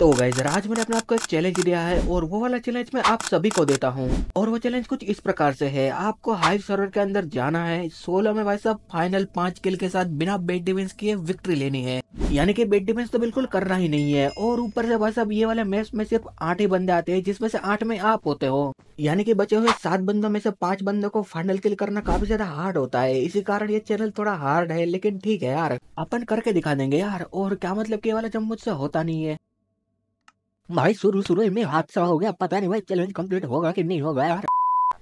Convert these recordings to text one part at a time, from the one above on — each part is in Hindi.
तो गाइज आज मैंने अपने आपको एक चैलेंज दिया है और वो वाला चैलेंज मैं आप सभी को देता हूँ और वो चैलेंज कुछ इस प्रकार से है आपको हाइव सर्वर के अंदर जाना है सोलह में भाई साहब फाइनल पांच किल के साथ बिना बेट डिफेंस किए विक्ट्री लेनी है यानी कि बेट डिफेंस तो बिल्कुल करना ही नहीं है और ऊपर से भाई साहब ये वाले मैच में सिर्फ आठ ही बंदे आते हैं जिसमें से आठ में आप होते हो यानी कि बचे हुए सात बंदों में से पांच बंदों को फाइनल किल करना काफी ज्यादा हार्ड होता है इसी कारण ये चैनल थोड़ा हार्ड है लेकिन ठीक है यार अपन करके दिखा देंगे यार और क्या मतलब की ये वाला जब मुझसे होता नहीं है भाई शुरू शुरू में हादसा हो गया पता नहीं भाई चैलेंज कंप्लीट होगा कि नहीं होगा यार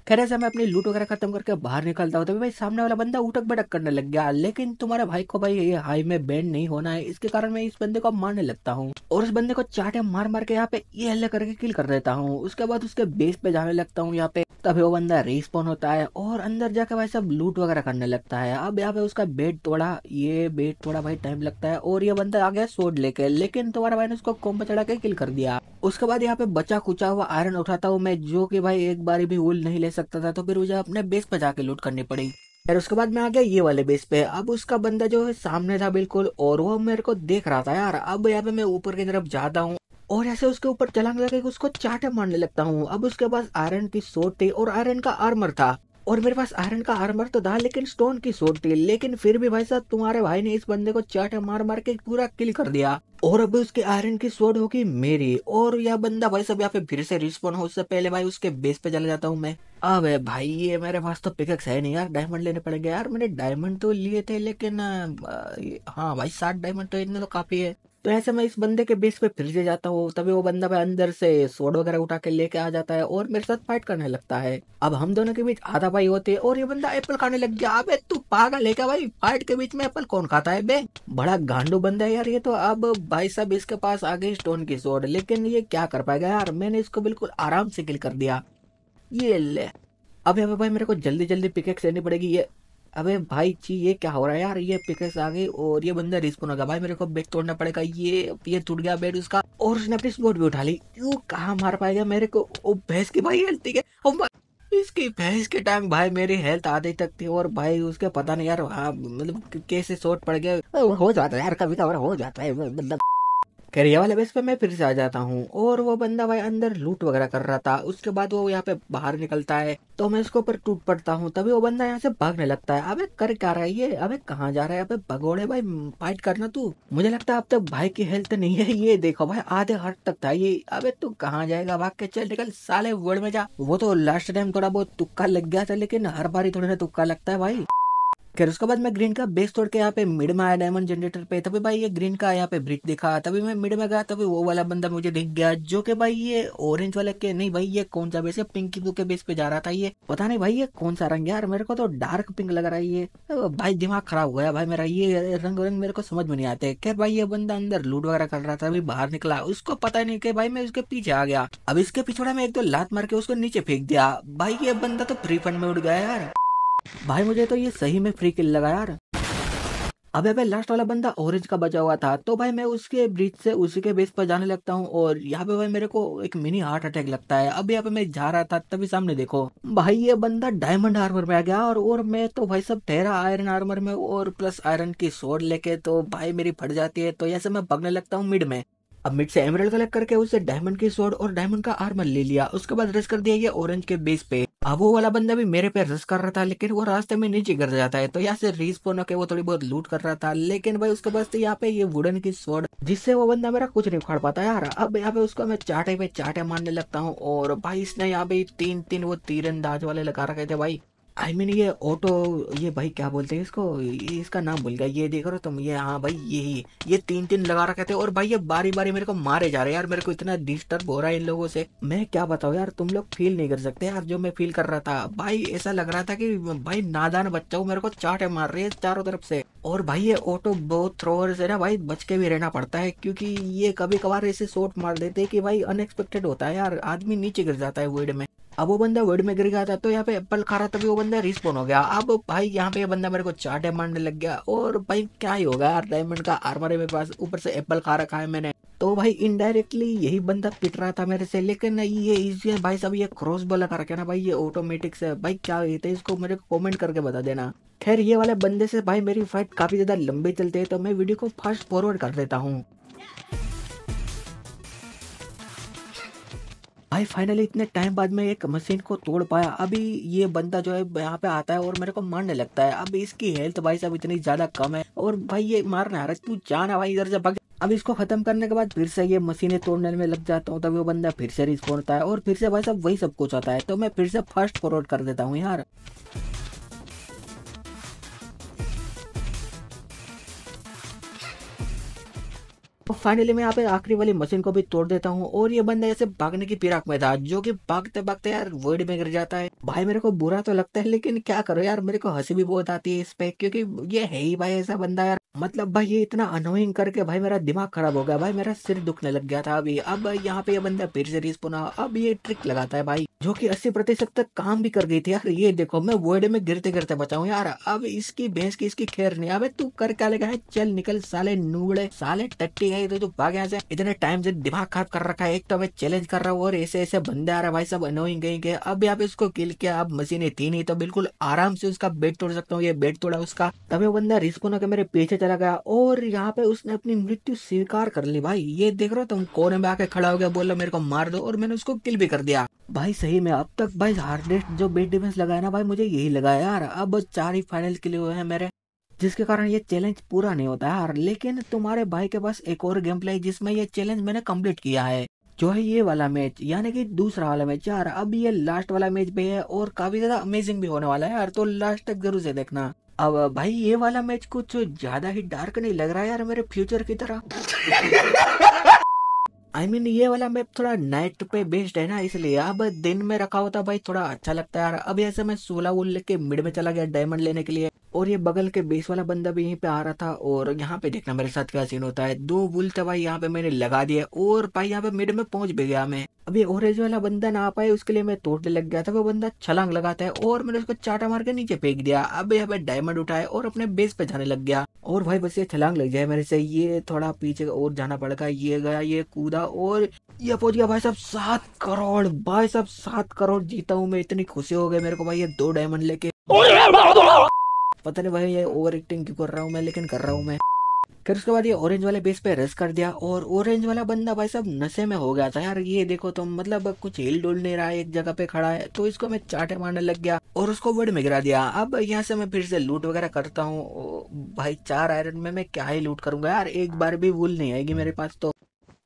खैर ऐसा मैं अपनी लूट वगैरह खत्म करके बाहर निकलता हूँ तभी भाई सामने वाला बंदा उठक बटक करने लग गया लेकिन तुम्हारे भाई को भाई ये हाई में बैंड नहीं होना है इसके कारण मैं इस बंदे को मारने लगता हूँ और उस बंदे को चाटे मार मार के यहाँ पे ये हल्ला करके किल कर देता हूँ उसके बाद उसके बेस पे जाने लगता हूँ यहाँ पे तभी वो बंदा रिस्पॉन होता है और अंदर जाके भाई सब लूट वगैरह करने लगता है अब यहाँ पे उसका बेड तोड़ा ये बेड तोड़ा भाई टाइम लगता है और ये बंदा आ गया सोड लेके लेकिन तुम्हारा भाई ने उसको कोम्ब चढ़ा के किल कर दिया उसके बाद यहाँ पे बचा कुचा हुआ आयरन उठाता हूँ मैं जो की भाई एक बार भी उल नहीं ले सकता था तो फिर मुझे अपने बेस पर जाके लूट करनी पड़ी फिर उसके बाद मैं आ गया ये वाले बेस पे अब उसका बंदा जो है सामने था बिल्कुल और वो मेरे को देख रहा था यार अब यहाँ पे मैं ऊपर की तरफ जाता हूँ और ऐसे उसके ऊपर चलांग लगा उसको चाटे मारने लगता हूँ अब उसके पास आयरन की सोट थी और आयरन का आर्मर था और मेरे पास आयरन का आर्मर तो था लेकिन स्टोन की सोट थी लेकिन फिर भी भाई साहब तुम्हारे भाई ने इस बंदे को चाटे मार मार के पूरा किल कर दिया और अभी उसके आयरन की सोट होगी मेरी और यह बंदा भाई साहब यहाँ पे फिर से रिस्पॉन्ड हो उससे पहले भाई उसके बेस पे चला जाता हूँ मैं अब भाई ये मेरे पास तो पिकअक्स है नहीं यार डायमंड लेने पड़ेंगे यार मैंने डायमंड तो लिए थे लेकिन हाँ भाई सात डायमंड तो इतने तो काफी है तो ऐसे में इस बंदे के बेस पे फिर से जाता हूँ तभी वो बंदा मैं अंदर से सोड वगैरह उठा के लेके आ जाता है और मेरे साथ फाइट करने लगता है अब हम दोनों के बीच आधा भाई होते हैं और ये बंदा एप्पल खाने लग गया अबे तू पागल है क्या भाई फाइट के बीच में एप्पल कौन खाता है बे बड़ा गांडू बंदा है यार ये तो अब भाई साहब इसके पास आ गई स्टोन की सोड लेकिन ये क्या कर पाएगा यार मैंने इसको बिल्कुल आराम से किल कर दिया ये ले अब यहाँ भाई मेरे को जल्दी जल्दी पिकेक्स लेनी पड़ेगी ये अबे भाई जी ये क्या हो रहा है यार ये पिकेस आ गई और ये बंदा रिस्क होगा भाई मेरे को बेट तोड़ना पड़ेगा ये ये टूट गया बेट उसका और उसने अपनी स्पोर्ट भी उठा ली वो कहाँ मार पाएगा मेरे को ओ भैंस की भाई हेल्थी है इसकी भैंस के टाइम भाई मेरी हेल्थ आधे तक थी और भाई उसके पता नहीं यार हाँ, मतलब कैसे शॉट पड़ गया हो जाता है यार कभी कभार हो जाता है मतलब खैर वाले बेस पे मैं फिर से आ जाता हूँ और वो बंदा भाई अंदर लूट वगैरह कर रहा था उसके बाद वो यहाँ पे बाहर निकलता है तो मैं उसके ऊपर टूट पड़ता हूँ तभी वो बंदा यहाँ से भागने लगता है अबे कर क्या रहा है ये अबे कहाँ जा रहा है अबे भगोड़े भाई फाइट करना तू मुझे लगता है अब तक भाई की हेल्थ नहीं है ये देखो भाई आधे हट तक था ये अबे तू कहाँ जाएगा भाग के चल निकल साले वर्ड में जा वो तो लास्ट टाइम थोड़ा बहुत तुक्का लग गया था लेकिन हर बार ही थोड़ा सा तुक्का लगता है भाई फिर उसके बाद मैं ग्रीन का बेस तोड़ के यहाँ पे मिड में आया डायमंड जनरेटर पे तभी भाई ये ग्रीन का यहाँ पे ब्रिज दिखा तभी मैं मिड में गया तभी वो वाला बंदा मुझे दिख गया जो कि भाई ये ऑरेंज वाले के नहीं भाई ये कौन सा बेस है पिंकी ब्लू के बेस पे जा रहा था ये पता नहीं भाई ये कौन सा रंग यार मेरे को तो डार्क पिंक लग रहा है ये भाई दिमाग खराब हो गया भाई मेरा ये रंग वरंग मेरे को समझ में नहीं आते खेर भाई ये बंदा अंदर लूट वगैरह कर रहा था अभी बाहर निकला उसको पता नहीं कि भाई मैं उसके पीछे आ गया अब इसके पिछड़ा में एक दो लात मार के उसको नीचे फेंक दिया भाई ये बंदा तो फ्री फंड में उड़ गया यार भाई मुझे तो ये सही में फ्री किल लगा यार अबे अबे लास्ट वाला बंदा ऑरेंज का बचा हुआ था तो भाई मैं उसके ब्रिज से उसी के बेस पर जाने लगता हूँ और यहाँ पे भाई मेरे को एक मिनी हार्ट अटैक लगता है अब यहाँ पे मैं जा रहा था तभी सामने देखो भाई ये बंदा डायमंड आर्मर में आ गया और और मैं तो भाई सब तेरा आयरन आर्मर में और प्लस आयरन की शोर लेके तो भाई मेरी फट जाती है तो ऐसे मैं भगने लगता हूँ मिड में अब मिट से एमरल कलेक्ट करके उससे डायमंड की स्वर्ड और डायमंड का आर्मर ले लिया उसके बाद रस कर दिया ये ऑरेंज के बेस पे अब वो वाला बंदा भी मेरे पे रस कर रहा था लेकिन वो रास्ते में नीचे गिर जाता है तो यहाँ से रिस्पोन होकर वो थोड़ी बहुत लूट कर रहा था लेकिन भाई उसके बाद तो यहाँ पे ये वुडन की स्वर्ड जिससे वो बंदा मेरा कुछ नहीं उखाड़ पाता यार अब यहाँ पे उसको मैं चाटे पे चाटे मारने लगता हूँ और भाई इसने यहाँ पे तीन तीन वो तीरंदाज वाले लगा रखे थे भाई आई I मीन mean, ये ऑटो ये भाई क्या बोलते हैं इसको इसका नाम भूल गया ये देख रहे हो तुम ये हाँ भाई यही ये तीन तीन लगा रखे थे और भाई ये बारी बारी मेरे को मारे जा रहे हैं यार मेरे को इतना डिस्टर्ब हो रहा है इन लोगों से मैं क्या बताऊँ यार तुम लोग फील नहीं कर सकते यार जो मैं फील कर रहा था भाई ऐसा लग रहा था की भाई नादान बच्चा हूँ मेरे को चाटे मार रही है चारों तरफ से और भाई ये ऑटो बहुत थ्रोअर से ना भाई बच के भी रहना पड़ता है क्योंकि ये कभी कभार ऐसे शॉट मार देते हैं कि भाई अनएक्सपेक्टेड होता है यार आदमी नीचे गिर जाता है वेड में अब वो बंदा वर्ड में गिर गया था तो यहाँ पे एप्पल खा रहा तभी तो वो बंदा रिस्पॉन हो गया अब भाई यहाँ पे बंदा मेरे को चार डायमंड लग गया और भाई क्या ही होगा यार डायमंड का आर्मर है मेरे पास ऊपर से एप्पल खा रखा है मैंने तो भाई इनडायरेक्टली यही बंदा पिट रहा था मेरे से लेकिन ये इजी है भाई सब ये क्रॉस बॉल लगा रखे ना भाई ये ऑटोमेटिक से भाई क्या ये हैं इसको मेरे को कमेंट करके बता देना खैर ये वाले बंदे से भाई मेरी फाइट काफ़ी ज़्यादा लंबी चलती है तो मैं वीडियो को फास्ट फॉरवर्ड कर देता हूँ भाई फाइनली इतने टाइम बाद में एक मशीन को तोड़ पाया अभी ये बंदा जो है यहाँ पे आता है और मेरे को मारने लगता है अब इसकी हेल्थ भाई साहब इतनी ज़्यादा कम है और भाई ये मारने आ रहा है तू जाना भाई इधर से भाग अब इसको खत्म करने के बाद फिर से ये मशीनें तोड़ने में लग जाता हूँ तभी वो बंदा फिर से रिस्क होता है और फिर से भाई साहब वही सब कुछ आता है तो मैं फिर से फर्स्ट फॉरवर्ड कर देता हूँ यार और फाइनली मैं यहाँ पे आखिरी वाली मशीन को भी तोड़ देता हूँ और ये बंदा ऐसे भागने की पिराक में था जो कि भागते भागते यार वर्ड में गिर जाता है भाई मेरे को बुरा तो लगता है लेकिन क्या करो यार मेरे को हंसी भी बहुत आती है इस पे क्योंकि ये है ही भाई ऐसा बंदा यार मतलब भाई ये इतना अनोइंग करके भाई मेरा दिमाग खराब हो गया भाई मेरा सिर दुखने लग गया था अभी अब यहाँ पे ये बंदा फिर से पुना अब ये ट्रिक लगाता है भाई जो कि 80 प्रतिशत तक काम भी कर गई थी यार ये देखो मैं वर्ड में गिरते गिरते बचाऊ यार अब इसकी भैंस की इसकी खैर नहीं अबे तू कर क्या लगा है चल निकल साले नूड़े साले टट्टी है इधर तो भाग यहाँ से इतने टाइम से दिमाग खराब कर रखा है एक तो मैं चैलेंज कर रहा हूँ और ऐसे ऐसे बंदे आ रहे भाई सब अनोई गई गए अभी पे उसको किल किया अब मशीने थी नहीं तो बिल्कुल आराम से उसका बेड तोड़ सकता हूँ ये बेड तोड़ा उसका तभी बंदा रिस्को ना मेरे पीछे चला गया और यहाँ पे उसने अपनी मृत्यु स्वीकार कर ली भाई ये देख रहा तुम कोने में आके खड़ा हो गया बोलो मेरे को मार दो और मैंने उसको किल भी कर दिया भाई सही में अब तक भाई हार्डेस्ट जो बेड डिफेंस लगाया ना भाई मुझे यही लगाया यार अब चार ही फाइनल के लिए हुए हैं मेरे जिसके कारण ये चैलेंज पूरा नहीं होता है लेकिन तुम्हारे भाई के पास एक और गेम प्ले जिसमें ये चैलेंज मैंने कम्प्लीट किया है जो है ये वाला मैच यानी कि दूसरा वाला मैच यार अब ये लास्ट वाला मैच भी है और काफी ज्यादा अमेजिंग भी होने वाला है यार तो लास्ट तक जरूर से देखना अब भाई ये वाला मैच कुछ ज्यादा ही डार्क नहीं लग रहा है यार मेरे फ्यूचर की तरह आई I मीन mean, ये वाला मैप थोड़ा नाइट पे बेस्ड है ना इसलिए अब दिन में रखा होता भाई थोड़ा अच्छा लगता है यार अभी ऐसे मैं सोलह वोल लेके मिड में चला गया डायमंड लेने के लिए और ये बगल के बेस वाला बंदा भी यहीं पे आ रहा था और यहाँ पे देखना मेरे साथ क्या सीन होता है दो वुल तो भाई यहाँ पे मैंने लगा दिया और भाई यहाँ पे मिड में पहुंच भी गया मैं अभी ऑरेंज वाला बंदा ना आ पाए उसके लिए मैं तोड़ने लग गया था वो बंदा छलांग लगाता है और मैंने उसको चाटा मार के नीचे फेंक दिया अब यहाँ पे डायमंड उठाए और अपने बेस पे जाने लग गया और भाई बस ये छलांग लग जाए मेरे से ये थोड़ा पीछे और जाना पड़ेगा ये गया ये कूदा और ये पहुंच गया भाई साहब सात करोड़ भाई साहब सात करोड़ जीता हूँ मैं इतनी खुशी हो गई मेरे को भाई ये दो डायमंड लेके पता नहीं भाई ये ओवर एक्टिंग क्यों कर रहा हूँ मैं लेकिन कर रहा हूँ मैं फिर उसके बाद ये ऑरेंज वाले बेस पे रस कर दिया और ऑरेंज वाला बंदा भाई सब नशे में हो गया था यार ये देखो तो मतलब कुछ हिल डुल नहीं रहा है एक जगह पे खड़ा है तो इसको मैं चाटे मारने लग गया और उसको वर्ड में गिरा दिया अब यहाँ से मैं फिर से लूट वगैरह करता हूँ भाई चार आयरन में मैं क्या ही लूट करूंगा यार एक बार भी वुल नहीं आएगी मेरे पास तो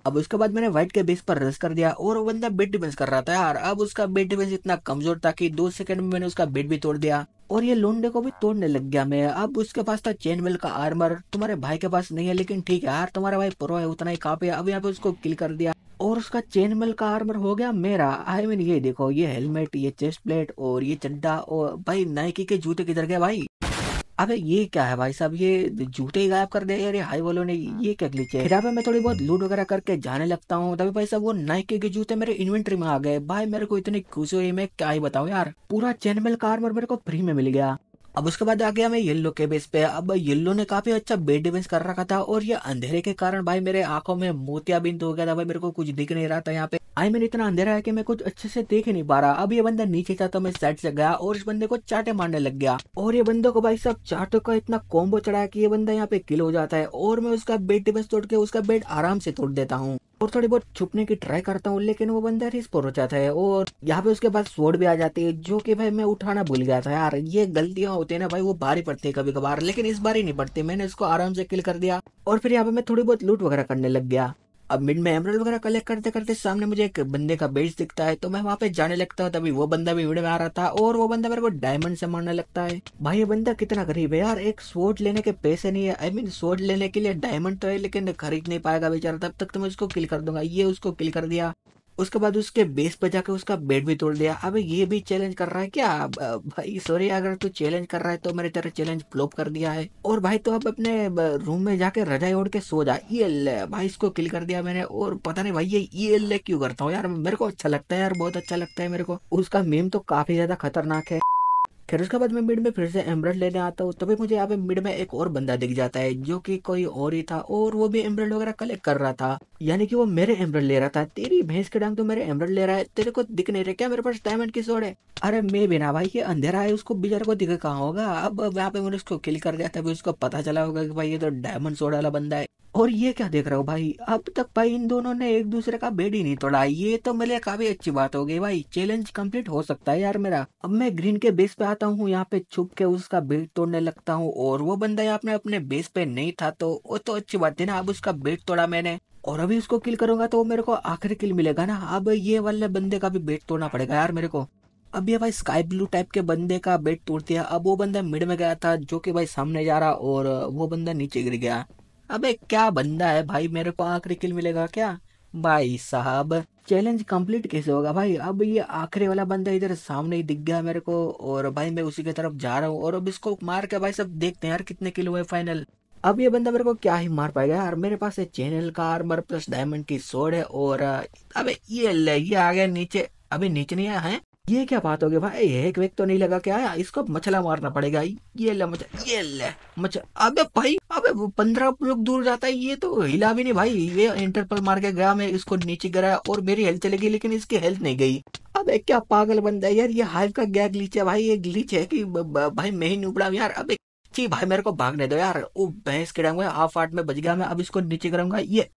अब उसके बाद मैंने व्हाइट के बेस पर रस कर दिया और वो बंदा बेट डिफेंस कर रहा था यार अब उसका बेट डिफेंस इतना कमजोर था कि दो सेकंड में मैंने उसका बेट भी तोड़ दिया और ये लोंडे को भी तोड़ने लग गया मैं अब उसके पास था चेन मिल का आर्मर तुम्हारे भाई के पास नहीं है लेकिन ठीक है यार तुम्हारा भाई प्रो है उतना ही काफी है अब यहाँ पे उसको किल कर दिया और उसका चेन मिल का आर्मर हो गया मेरा आई मीन ये देखो ये हेलमेट ये चेस्ट प्लेट और ये चड्डा और भाई नाइकी के जूते किधर गए भाई अबे ये क्या है भाई साहब ये जूते ही गायब कर दे अरे हाई वालों ने ये क्या ग्लिच है फिर मैं थोड़ी बहुत लूट वगैरह करके जाने लगता हूँ तभी भाई साहब वो नाइके के जूते मेरे इन्वेंट्री में आ गए भाई मेरे को इतनी खुशी हुई मैं क्या ही बताऊँ यार पूरा चैनमेल कार मेरे को फ्री में मिल गया अब उसके बाद आ गया मैं येल्लो के बेस पे अब येल्लो ने काफी अच्छा बेड डिफेंस कर रखा था और ये अंधेरे के कारण भाई मेरे आंखों में मोतियाबिंद हो गया था भाई मेरे को कुछ दिख नहीं रहा था यहाँ पे आई मैंने इतना अंधेरा है कि मैं कुछ अच्छे से देख नहीं पा रहा अब ये बंदा नीचे था तो मैं साइड से गया और इस बंदे को चाटे मारने लग गया और ये बंदे को भाई सब चाटो का इतना कॉम्बो चढ़ाया कि ये बंदा यहाँ पे किल हो जाता है और मैं उसका बेड डिफेंस तोड़ के उसका बेड आराम से तोड़ देता हूँ और थोड़ी बहुत छुपने की ट्राई करता हूँ लेकिन वो बंदर ही हो जाता है और यहाँ पे उसके पास स्वर्ड भी आ जाती है जो कि भाई मैं उठाना भूल गया था यार ये गलतियां होती है ना भाई वो भारी पड़ती है कभी कभार लेकिन इस बार ही नहीं पड़ती मैंने इसको आराम से किल कर दिया और फिर यहाँ पे मैं थोड़ी बहुत लूट वगैरह करने लग गया अब मिड में एमरल वगैरह कलेक्ट करते करते सामने मुझे एक बंदे का बेच दिखता है तो मैं वहां पे जाने लगता हूँ तभी वो बंदा भी वीडियो में आ रहा था और वो बंदा मेरे को डायमंड से मारने लगता है भाई ये बंदा कितना गरीब है यार एक स्वोट लेने के पैसे नहीं है आई I मीन mean, स्वोट लेने के लिए डायमंड तो है लेकिन खरीद नहीं पाएगा बेचारा तब तक तो मैं उसको किल कर दूंगा ये उसको किल कर दिया उसके बाद उसके बेस पर जाकर उसका बेड भी तोड़ दिया अब ये भी चैलेंज कर रहा है क्या भाई सॉरी अगर तू चैलेंज कर रहा है तो मेरे तरह चैलेंज फ्लोप कर दिया है और भाई तो अब अपने रूम में जाके रजाई ओढ़ के सो जा ये ले भाई इसको किल कर दिया मैंने और पता नहीं भाई ये ये ले क्यों करता हूँ यार मेरे को अच्छा लगता है यार बहुत अच्छा लगता है मेरे को उसका मीम तो काफी ज्यादा खतरनाक है फिर उसके बाद मैं मिड में फिर से एम्ब्रॉड लेने आता हूँ तभी मुझे यहाँ पे मिड में एक और बंदा दिख जाता है जो कि कोई और ही था और वो भी एम्ब्रॉड वगैरह कलेक्ट कर रहा था यानी कि वो मेरे एम्ब्रॉड ले रहा था तेरी भैंस के डांग तो मेरे एम्ब्रॉड ले रहा है तेरे को दिख नहीं रहा क्या मेरे पास डायमंड की सोड है अरे मैं भी ना भाई ये अंधेरा है उसको बेचारे को दिख कहाँ होगा अब यहाँ पे मैंने उसको किल कर दिया तभी उसको पता चला होगा कि भाई ये तो डायमंड सोड वाला बंदा है और ये क्या देख रहे हो भाई अब तक भाई इन दोनों ने एक दूसरे का बेड ही नहीं तोड़ा ये तो मेरे काफी अच्छी बात हो गई भाई चैलेंज कंप्लीट हो सकता है यार मेरा अब मैं ग्रीन के बेस पे आता हूँ यहाँ पे छुप के उसका बेड तोड़ने लगता हूँ और वो बंदा यहाँ पे अपने बेस पे नहीं था तो वो तो अच्छी बात थी ना अब उसका बेड तोड़ा मैंने और अभी उसको किल करूंगा तो मेरे को आखिरी किल मिलेगा ना अब ये वाले बंदे का भी बेट तोड़ना पड़ेगा यार मेरे को अब ये भाई स्काई ब्लू टाइप के बंदे का बेट तोड़ दिया अब वो बंदा मिड में गया था जो कि भाई सामने जा रहा और वो बंदा नीचे गिर गया अबे क्या बंदा है भाई मेरे को आखिरी किल मिलेगा क्या भाई साहब चैलेंज कंप्लीट कैसे होगा भाई अब ये आखिरी वाला बंदा इधर सामने ही दिख गया मेरे को और भाई मैं उसी की तरफ जा रहा हूँ और अब इसको मार के भाई सब देखते हैं यार कितने किल हुए फाइनल अब ये बंदा मेरे को क्या ही मार पाएगा यार मेरे पास है चैनल का आर्मर प्लस डायमंड की सोड है और अब ये ले ये आ गया नीचे अभी नीचे नहीं आया है ये क्या बात होगी भाई एक वेक तो नहीं लगा क्या इसको मछला मारना पड़ेगा ये ले मछला ये ले मछला अबे भाई अबे पंद्रह लोग दूर जाता है ये तो हिला भी नहीं भाई ये इंटरपल मार के गया मैं इसको नीचे गिराया और मेरी हेल्थ चली गई लेकिन इसकी हेल्थ नहीं गई अबे क्या पागल बंदा है यार ये हाइव का गया ग्लीच है भाई ये ग्लीच है की भाई मैं ही नुबड़ा यार अबे जी भाई मेरे को भागने दो यार वो भैंस गिराऊंगा हाफ आठ में बज गया मैं अब इसको नीचे गिराऊंगा ये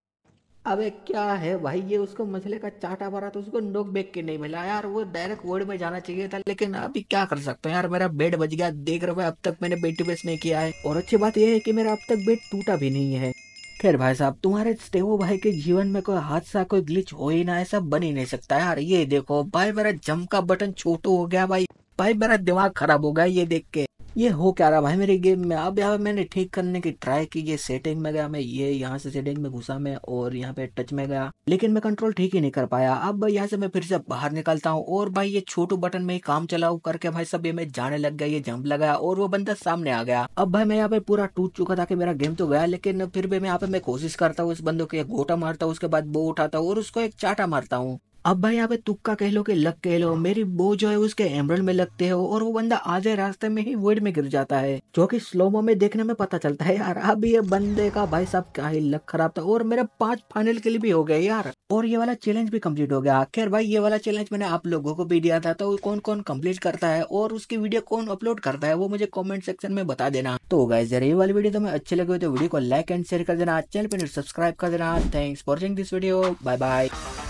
अबे क्या है भाई ये उसको मछले का चाटा भरा तो उसको नोक बेक के नहीं मिला यार वो डायरेक्ट वर्ड में जाना चाहिए था लेकिन अभी क्या कर सकते हैं यार मेरा बेड बच गया देख रहे अब तक मैंने बेड वेस्ट नहीं किया है और अच्छी बात यह है कि मेरा अब तक बेड टूटा भी नहीं है खैर भाई साहब तुम्हारे स्टेवो भाई के जीवन में कोई हादसा कोई ग्लिच हो ही ना ऐसा बन ही नहीं सकता यार ये देखो भाई मेरा जम का बटन छोटो हो गया भाई भाई मेरा दिमाग खराब हो गया ये देख के ये हो क्या रहा भाई मेरे गेम में अब यहाँ मैंने ठीक करने की ट्राई की ये सेटिंग में गया मैं ये यहाँ से सेटिंग में घुसा मैं और यहाँ पे टच में गया लेकिन मैं कंट्रोल ठीक ही नहीं कर पाया अब यहाँ से मैं फिर से बाहर निकलता हूँ और भाई ये छोटू बटन में ही काम चलाऊ करके भाई सब ये मैं जाने लग गया ये जंप लगाया और वो बंदा सामने आ गया अब भाई मैं यहाँ पे पूरा टूट चुका था कि मेरा गेम तो गया लेकिन फिर भी मैं यहाँ पे मैं कोशिश करता हूँ इस बंदो के गोटा मारता हूँ उसके बाद बो उठाता हूँ और उसको एक चाटा मारता हूँ अब भाई आप तुक्का कह लो कि लक कह लो मेरी बो जो है उसके एमरल में लगते हो और वो बंदा आधे रास्ते में ही वर्ड में गिर जाता है जो कि स्लोमो में देखने में पता चलता है यार अब ये बंदे का भाई साहब क्या ही लक खराब था और मेरे पांच फाइनल के लिए भी हो गया यार और ये वाला चैलेंज भी कम्प्लीट हो गया आखिर भाई ये वाला चैलेंज मैंने आप लोगों को भी दिया था तो कौन कौन कम्प्लीट करता है और उसकी वीडियो कौन अपलोड करता है वो मुझे कॉमेंट सेक्शन में बता देना तो गाय यार ये वाली वीडियो तुम्हें अच्छी लगे तो वीडियो को लाइक एंड शेयर कर देना चैनल पर सब्सक्राइब कर देना thanks for watching this video bye bye